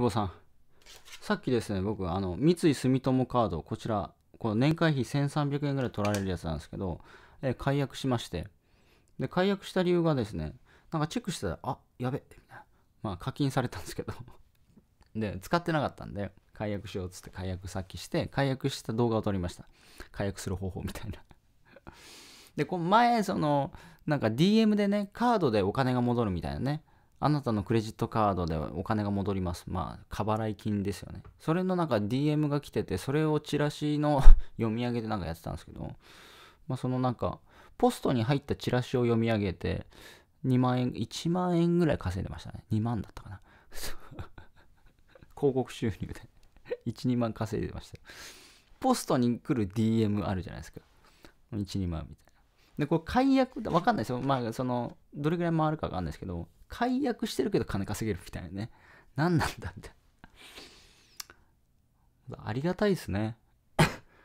久保さん。さっきですね、僕、あの、三井住友カード、こちら、この年会費1300円ぐらい取られるやつなんですけど、えー、解約しまして、で、解約した理由がですね、なんかチェックしてたら、あ、やべ、みたいな。まあ、課金されたんですけどで、使ってなかったんで、解約しようっつって解約さっきして、解約した動画を撮りました。解約する方法みたいなで、こ前、その、なんか DM でね、カードでお金が戻るみたいなね、あなたのクレジットカードでお金が戻ります。まあ、過払い金ですよね。それのなんか DM が来てて、それをチラシの 読み上げでなんかやってたんですけど、まあ、そのなんか、ポストに入ったチラシを読み上げて、2万円、1万円ぐらい稼いでましたね。2万だったかな。広告収入で1、2万稼いでました。ポストに来る DM あるじゃないですか。1、2万みたいな。で、これ解約、わかんないですよ。まあ、その、どれぐらい回るかわかんないですけど、解約してるけど金稼げるみたいなね。何なんだみたいな。ありがたいですね。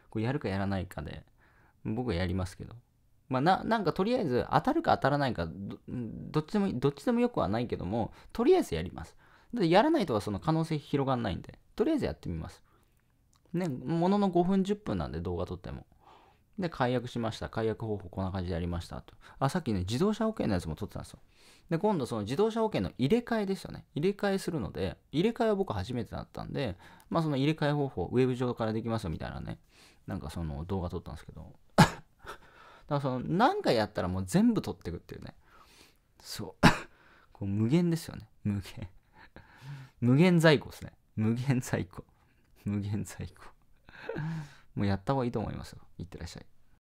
これやるかやらないかで、僕はやりますけど。まあ、ななんかとりあえず当たるか当たらないかどっちでもどっちでもよくはないけどもとりあえずやりますでやらないとはその可能性広がんないんでとりあえずやってみますねものの5分10分なんで動画撮ってもで、解約しました。解約方法こんな感じでやりましたと。あ、さっきね、自動車保険のやつも取ってたんですよ。で、今度その自動車保険の入れ替えですよね。入れ替えするので、入れ替えは僕初めてだったんで、まあその入れ替え方法、ウェブ上からできますよみたいなね、なんかその動画撮ったんですけど。だからその、何回やったらもう全部取っていくっていうね。そう。こう無限ですよね。無限。無限在庫ですね。無限在庫。無限在庫。もうやった方がいいと思いますよ。いってらっしゃい。